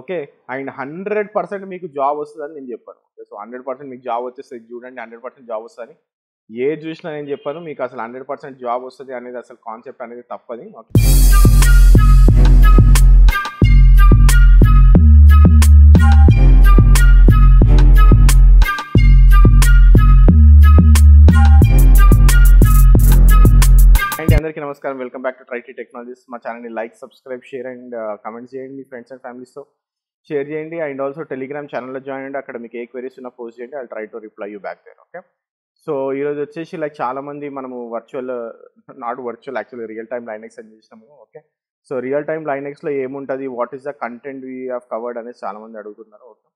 Okay and hundred percent మీకు job వస్తుందని నేను చెప్పాను ఓకే సో హండ్రెడ్ పర్సెంట్ మీకు జాబ్ వచ్చేస్తే చూడండి హండ్రెడ్ పర్సెంట్ జాబ్ వస్తుందని ఏ చూసినా నేను చెప్పాను మీకు అసలు హండ్రెడ్ పర్సెంట్ జాబ్ వస్తుంది అనేది అసలు కాన్సెప్ట్ అనేది తప్పది ఓకే నమస్కారం వెల్కమ్ బ్యాక్ టు ట్రైటీ టెక్నాలజీస్ మా ఛానల్ని like subscribe share and comments చేయండి మీ ఫ్రెండ్స్ అండ్ ఫ్యామిలీస్తో షేర్ చేయండి అండ్ ఆల్సో టెలిగ్రామ్ ఛానల్లో జాయిన్ అండి అక్కడ మీకు ఏ క్వరీస్ ఉన్నా పోస్ట్ చేయండి I try to reply you back there okay so ఈరోజు వచ్చేసి లైక్ చాలామంది మనము virtual not virtual actually real time Linux అని చేసినాము ఓకే సో రియల్ టైమ్ లైనెక్స్లో ఏముంటుంది what is the content we have covered అనేది చాలామంది అడుగుతున్నారు ఓకే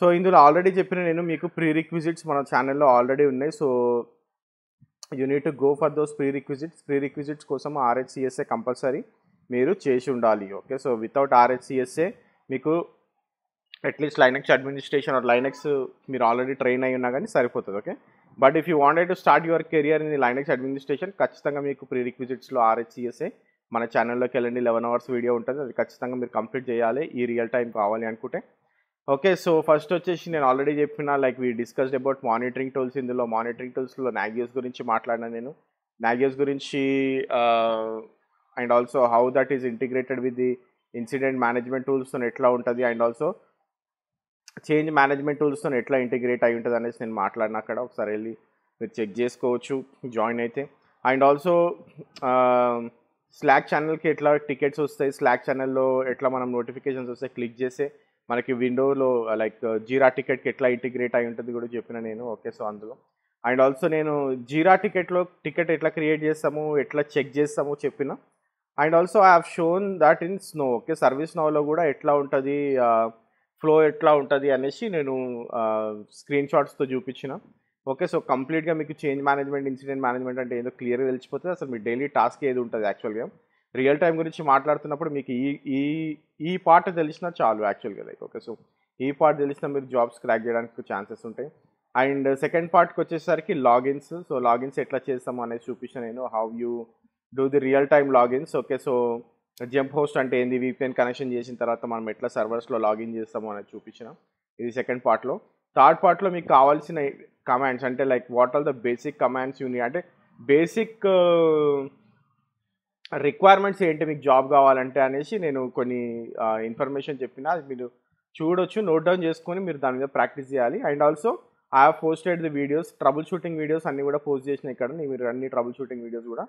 సో ఇందులో ఆల్రెడీ చెప్పిన నేను మీకు ప్రీ రిక్విజిట్స్ మన ఛానల్లో ఆల్రెడీ ఉన్నాయి so you need go for those prerequisites prerequisites కోసం ఆర్హెచ్సిఎస్ఏ కంపల్సరీ మీరు చేసి ఉండాలి ఓకే సో వితౌట్ ఆర్హెచ్సిఎస్ఏ మీకు at least Linux administration or Linux మీరు ఆల్రెడీ ట్రైన్ అయి ఉన్నా కానీ సరిపోతుంది okay but if you wanted to start your career in Linux administration ఖచ్చితంగా మీకు ప్రీ రిక్విజిట్స్లో ఆర్హెచ్సిఎస్ఏ మన ఛానల్లోకి వెళ్ళండి లెవెన్ అవర్స్ వీడియో ఉంటుంది అది ఖచ్చితంగా మీరు కంప్లీట్ చేయాలి ఈ రియల్ టైం కావాలి అనుకుంటే ఓకే సో ఫస్ట్ వచ్చేసి నేను ఆల్రెడీ చెప్పిన like we discussed about monitoring tools ఇందులో మానిటరింగ్ టూల్స్లో నాగ్యూస్ గురించి మాట్లాడినా నేను నాగ్యూస్ గురించి and also how that is integrated with the incident management టూల్స్తో ఎట్లా ఉంటుంది అండ్ ఆల్సో చేంజ్ మేనేజ్మెంట్ టూల్స్తో ఎట్లా ఇంటిగ్రేట్ అయి ఉంటుంది అనేసి నేను మాట్లాడిన అక్కడ ఒకసారి వెళ్ళి మీరు చెక్ చేసుకోవచ్చు జాయిన్ అయితే అండ్ ఆల్సో స్లాక్ ఛానల్కి ఎట్లా టికెట్స్ వస్తాయి స్లాక్ ఛానల్లో ఎట్లా మనం నోటిఫికేషన్స్ వస్తాయి క్లిక్ చేస్తే మనకి విండోలో లైక్ జీరా టికెట్కి ఎట్లా ఇంటిగ్రేట్ అయి ఉంటుంది కూడా చెప్పిన నేను ఓకే సో అందులో అండ్ ఆల్సో నేను జీరా టికెట్లో టికెట్ ఎట్లా క్రియేట్ చేస్తాము ఎట్లా చెక్ చేస్తాము చెప్పిన and also I have shown that in snow okay service నోలో కూడా ఎట్లా ఉంటుంది ఫ్లో ఎట్లా ఉంటుంది అనేసి నేను స్క్రీన్ షాట్స్తో చూపించిన ఓకే సో కంప్లీట్గా మీకు చేంజ్ మేనేజ్మెంట్ ఇన్సిడెంట్ మేనేజ్మెంట్ అంటే ఏదో క్లియర్గా తెలిసిపోతుంది అసలు మీ డైలీ టాస్క్ ఏది ఉంటుంది యాక్చువల్గా రియల్ టైం గురించి మాట్లాడుతున్నప్పుడు మీకు ఈ ఈ ఈ పార్ట్ తెలిసినా చాలు యాక్చువల్గా లైక్ ఓకే సో ఈ పార్ట్ తెలిసినా మీరు జాబ్స్ క్రాక్ చేయడానికి ఛాన్సెస్ ఉంటాయి అండ్ సెకండ్ పార్ట్కి వచ్చేసరికి లాగిన్స్ సో లాగిన్స్ ఎట్లా చేస్తాము అనేది చూపించాను నేను how you do the real time logins okay so jump host అంటే ఏంది వీపీఎన్ కనెక్షన్ చేసిన తర్వాత మనం ఎట్లా సర్వర్స్లో లాగిన్ చేస్తాము అనేది చూపించిన ఇది సెకండ్ పార్ట్లో థర్డ్ పార్ట్లో మీకు కావాల్సిన కమాండ్స్ అంటే like what are the basic commands యూనియన్ అంటే బేసిక్ రిక్వైర్మెంట్స్ ఏంటి మీకు జాబ్ కావాలంటే అనేసి నేను కొన్ని ఇన్ఫర్మేషన్ చెప్పిన అది మీరు చూడొచ్చు నోట్ డౌన్ చేసుకొని మీరు దాని మీద ప్రాక్టీస్ చేయాలి and also I have posted the videos troubleshooting videos అన్నీ కూడా పోస్ట్ చేసినాయి ఇక్కడ మీరు అన్ని ట్రబుల్ షూటింగ్ వీడియోస్ కూడా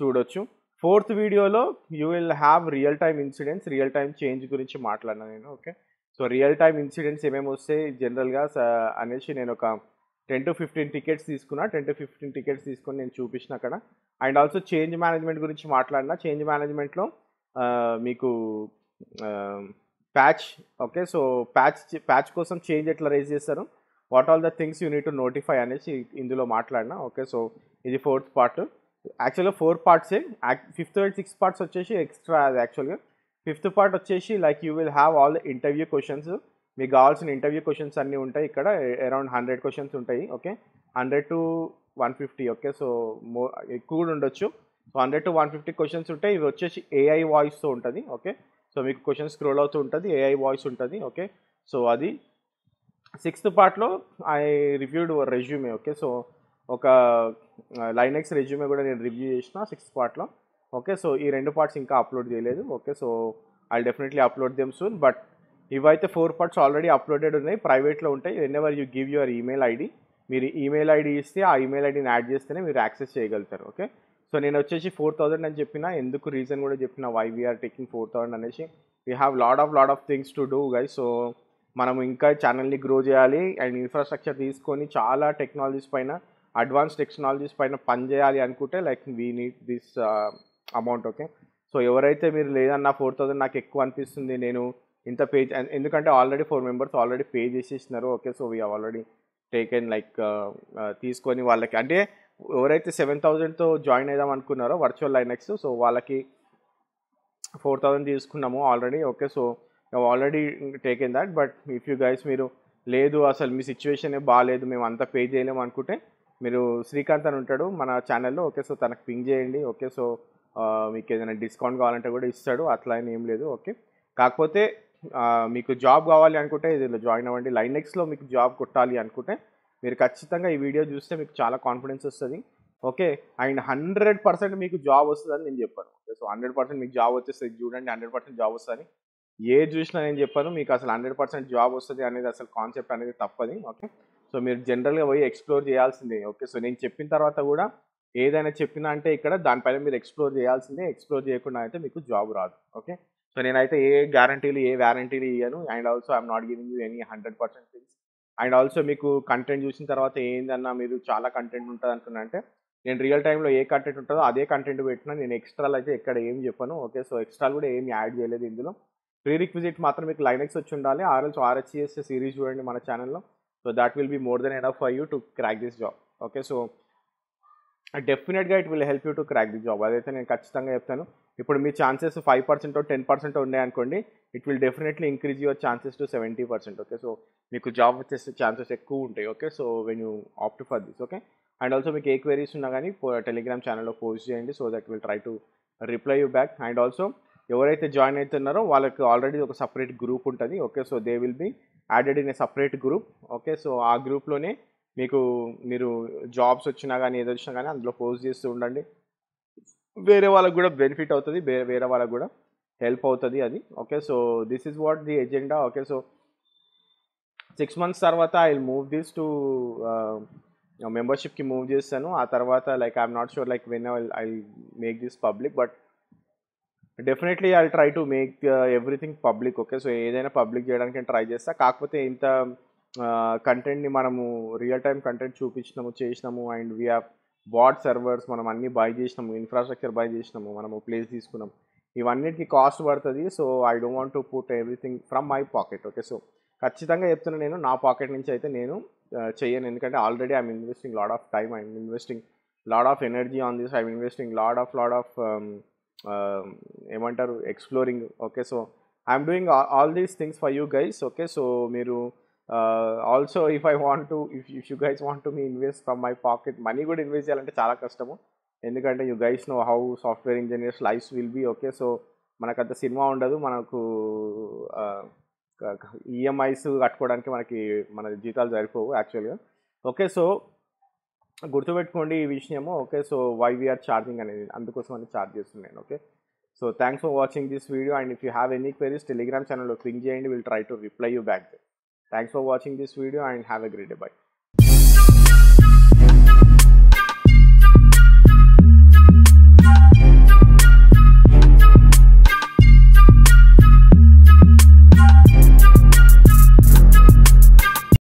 చూడొచ్చు ఫోర్త్ వీడియోలో you will have real time incidents real time change గురించి మాట్లాడినా నేను okay so real time incidents ఏమేమి వస్తాయి జనరల్గా అనేసి నేను ఒక టెన్ టు ఫిఫ్టీన్ టికెట్స్ తీసుకున్నా టెన్ టు ఫిఫ్టీన్ టికెట్స్ తీసుకొని నేను చూపించిన అక్కడ అండ్ ఆల్సో చేంజ్ మేనేజ్మెంట్ గురించి మాట్లాడిన చేంజ్ మేనేజ్మెంట్లో మీకు patch okay so patch patch కోసం చేంజ్ ఎట్లా రేజ్ చేస్తారు what all the things you need to notify అనేసి ఇందులో మాట్లాడినా ఓకే సో ఇది ఫోర్త్ పార్ట్ యాక్చువల్గా ఫోర్ పార్ట్సే ఫిఫ్త్ అండ్ సిక్స్త్ పార్ట్స్ వచ్చేసి ఎక్స్ట్రా అది యాక్చువల్గా ఫిఫ్త్ పార్ట్ వచ్చేసి like you will have all interview questions మీకు కావాల్సిన ఇంటర్వ్యూ క్వశ్చన్స్ అన్నీ ఉంటాయి ఇక్కడ అరౌండ్ హండ్రెడ్ క్వశ్చన్స్ ఉంటాయి okay hundred to one fifty okay so మో ఎక్కువ కూడా ఉండొచ్చు so hundred to one fifty questions ఉంటాయి ఇవి వచ్చేసి ఏఐ వాయిస్తో ఉంటుంది ఓకే సో మీకు క్వశ్చన్స్ స్క్రోల్ అవుతూ ఉంటుంది ఏఐ వాయిస్ ఉంటుంది ఓకే సో అది సిక్స్త్ పార్ట్లో I reviewed resume okay so ఒక లైనెక్స్ రెజ్యూమే కూడా నేను రివ్యూ చేసిన సిక్స్త్ పార్ట్లో ఓకే సో ఈ రెండు పార్ట్స్ ఇంకా అప్లోడ్ చేయలేదు okay so I definitely upload them soon but ఇవైతే ఫోర్ పార్ట్స్ ఆల్రెడీ అప్లోడెడ్ ఉన్నాయి ప్రైవేట్లో ఉంటాయి whenever you give your email ID మీరు ఈమెయిల్ ఐడి ఇస్తే ఆ ఈమెయిల్ ఐడిని యాడ్ చేస్తేనే మీరు యాక్సెస్ చేయగలుగుతారు ఓకే సో నేను వచ్చేసి ఫోర్ థౌజండ్ అని చెప్పిన ఎందుకు రీజన్ కూడా చెప్పిన why we're taking four thousand అనేసి we have lot of lot of things to do guy so మనం ఇంకా ఛానల్ని గ్రో చేయాలి అండ్ ఇన్ఫ్రాస్ట్రక్చర్ తీసుకొని చాలా టెక్నాలజీస్ పైన అడ్వాన్స్ టెక్నాలజీస్ పైన పనిచేయాలి అనుకుంటే like we need this amount okay so ఎవరైతే మీరు లేదన్నా ఫోర్ థౌజండ్ నాకు ఎక్కువ అనిపిస్తుంది నేను ఇంత పే ఎందుకంటే already four members already pay చేసేసినారు okay so we already taken like తీసుకొని వాళ్ళకి అంటే ఎవరైతే సెవెన్ థౌజండ్తో జాయిన్ అయిదాం అనుకున్నారో వర్చువల్ లైనెక్స్ సో వాళ్ళకి ఫోర్ థౌజండ్ తీసుకున్నాము already okay so already taken that but if you guys మీరు లేదు అసలు మీ సిచ్యువేషనే బాగాలేదు మేము అంతా పే చేయలేము అనుకుంటే మీరు శ్రీకాంత్ అని ఉంటాడు మన ఛానల్లో ఓకే సో తనకు పింగ్ చేయండి ఓకే సో మీకు ఏదైనా డిస్కౌంట్ కావాలంటే కూడా ఇస్తాడు అట్లా ఏం లేదు ఓకే కాకపోతే మీకు జాబ్ కావాలి అనుకుంటే ఇదిలో జాయిన్ అవ్వండి లైనెక్స్లో మీకు జాబ్ కొట్టాలి అనుకుంటే మీరు ఖచ్చితంగా ఈ వీడియో చూస్తే మీకు చాలా కాన్ఫిడెన్స్ వస్తుంది ఓకే అండ్ హండ్రెడ్ పర్సెంట్ మీకు జాబ్ వస్తుందని నేను చెప్పాను సో హండ్రెడ్ పర్సెంట్ మీకు జాబ్ వచ్చేస్తుంది చూడండి హండ్రెడ్ పర్సెంట్ జాబ్ వస్తుంది ఏ చూసినా నేను చెప్పాను మీకు అసలు హండ్రెడ్ పర్సెంట్ జాబ్ వస్తుంది అనేది అసలు కాన్సెప్ట్ అనేది తప్పది ఓకే సో మీరు జనరల్గా పోయి ఎక్స్ప్లోర్ చేయాల్సిందే ఓకే సో నేను చెప్పిన తర్వాత కూడా ఏదైనా చెప్పినా అంటే ఇక్కడ దానిపైన మీరు ఎక్స్ప్లోర్ చేయాల్సిందే ఎక్స్ప్లోర్ చేయకుండా అయితే మీకు జాబ్ రాదు ఓకే సో నేనైతే ఏ గ్యారంటీలు ఏ వ్యారంటీలు ఇవ్వను and also I'm not giving you any hundred percent things and also మీకు కంటెంట్ చూసిన తర్వాత ఏందన్నా మీరు చాలా కంటెంట్ ఉంటుంది అనుకున్నా అంటే నేను రియల్ టైంలో ఏ కంటెంట్ ఉంటుందో అదే కంటెంట్ పెట్టినా నేను ఎక్స్ట్రాలు అయితే ఎక్కడ ఏం చెప్పాను ఓకే సో ఎక్స్ట్రాలు కూడా ఏమి యాడ్ చేయలేదు ఇందులో ప్రీ రిక్విజిట్ మాత్రం మీకు లైనెక్స్ వచ్చి ఉండాలి ఆర్ఎల్స్ ఆర్హెచ్ఎస్ సిరీస్ చూడండి మన ఛానల్లో so that will be more than enough for you to crack this job okay so డెఫినెట్గా it will help you to crack this job అదైతే నేను ఖచ్చితంగా చెప్తాను ఇప్పుడు మీ chances five percent ten percent ఉన్నాయనుకోండి it will definitely increase your chances to seventy percent okay so మీకు job వచ్చేసే ఛాన్సెస్ ఎక్కువ ఉంటాయి okay so when you opt for this okay and also మీకు ఏ క్వరీస్ ఉన్నా కానీ టెలిగ్రామ్ ఛానల్లో పోస్ట్ చేయండి so that will try to reply you back and also ఎవరైతే జాయిన్ అవుతున్నారో వాళ్ళకి ఆల్రెడీ ఒక సపరేట్ గ్రూప్ ఉంటుంది okay so they will be added in a separate group okay so ఆ గ్రూప్లోనే మీకు మీరు జాబ్స్ వచ్చినా కానీ ఏదో వచ్చినా కానీ అందులో పోస్ట్ చేస్తూ ఉండండి వేరే వాళ్ళకు కూడా బెనిఫిట్ అవుతుంది వేరే వేరే వాళ్ళకు కూడా హెల్ప్ అవుతుంది అది okay so this is what the agenda okay so six months తర్వాత ఐ మూవ్ దిస్ టు మెంబర్షిప్కి మూవ్ చేస్తాను ఆ తర్వాత like I'm not sure like when I make this public but definitely I try to make everything public okay so ఏదైనా public చేయడానికి try చేస్తా కాకపోతే ఇంత కంటెంట్ని uh, మనము రియల్ టైం కంటెంట్ చూపించినాము చేసినాము and we have bought servers మనం అన్ని బై చేసినాము ఇన్ఫ్రాస్ట్రక్చర్ బై చేసినాము మనము ప్లేస్ తీసుకున్నాం ఇవన్నిటికీ కాస్ట్ పడుతుంది so I don't want to put everything from my pocket okay so ఖచ్చితంగా చెప్తున్నా నేను నా పాకెట్ నుంచి అయితే నేను చేయను ఎందుకంటే already I'm investing lot of time I'm investing lot of energy on this I'm investing lot of lot of ఏమంటారు exploring okay so I'm doing all these things for you guys okay so మీరు also if I want to if if you guys want to మీ invest from my pocket money కూడా invest చేయాలంటే చాలా కష్టము ఎందుకంటే you guys know how software engineers life's will be okay so మనకు అంత cinema ఉండదు మనకు ఈఎంఐస్ uh, e కట్టుకోవడానికి మనకి మన జీతాలు సరిపోవు యాక్చువల్గా ఓకే సో గుర్తుపెట్టుకోండి ఈ విషయము okay so why we are charging అనేది అందుకోసం అని ఛార్జ్ చేస్తున్నాను okay so thanks for watching this video and if you have any queries Telegram ఛానల్లో క్లిక్ చేయండి will try to reply you back Thanks for watching this video and have a great day. Bye.